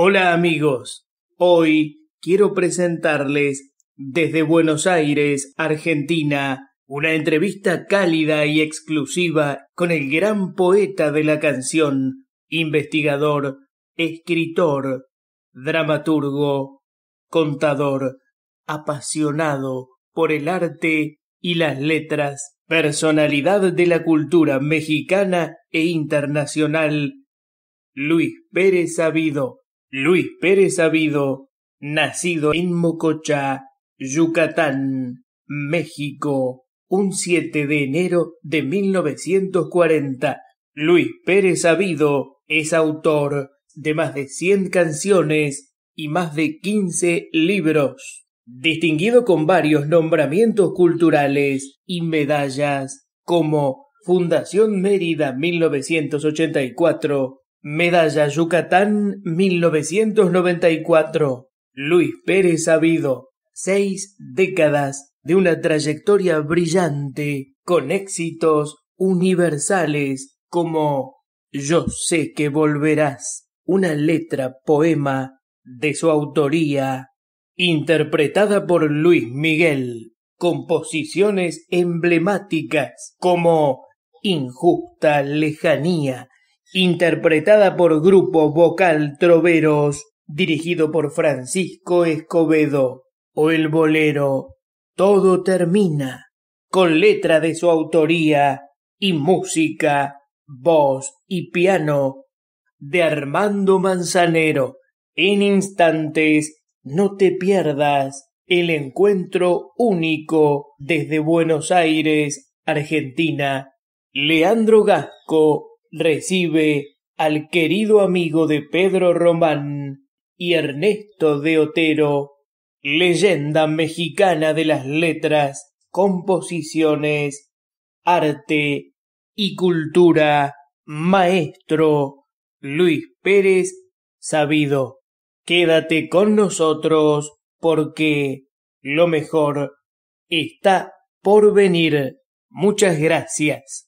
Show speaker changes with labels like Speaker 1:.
Speaker 1: Hola amigos, hoy quiero presentarles desde Buenos Aires, Argentina, una entrevista cálida y exclusiva con el gran poeta de la canción, investigador, escritor, dramaturgo, contador, apasionado por el arte y las letras, personalidad de la cultura mexicana e internacional, Luis Pérez Sabido. Luis Pérez Sabido, nacido en Mococha, Yucatán, México, un 7 de enero de 1940. Luis Pérez Sabido es autor de más de 100 canciones y más de 15 libros, distinguido con varios nombramientos culturales y medallas como Fundación Mérida 1984, Medalla Yucatán 1994. Luis Pérez habido Seis décadas de una trayectoria brillante, con éxitos universales como Yo sé que volverás, una letra poema de su autoría, interpretada por Luis Miguel, composiciones emblemáticas como Injusta lejanía interpretada por Grupo Vocal Troveros, dirigido por Francisco Escobedo, o el bolero Todo termina, con letra de su autoría y música, voz y piano de Armando Manzanero. En instantes, no te pierdas el encuentro único desde Buenos Aires, Argentina. Leandro Gasco recibe al querido amigo de Pedro Román y Ernesto de Otero, leyenda mexicana de las letras, composiciones, arte y cultura, maestro Luis Pérez Sabido. Quédate con nosotros porque lo mejor está por venir. Muchas gracias.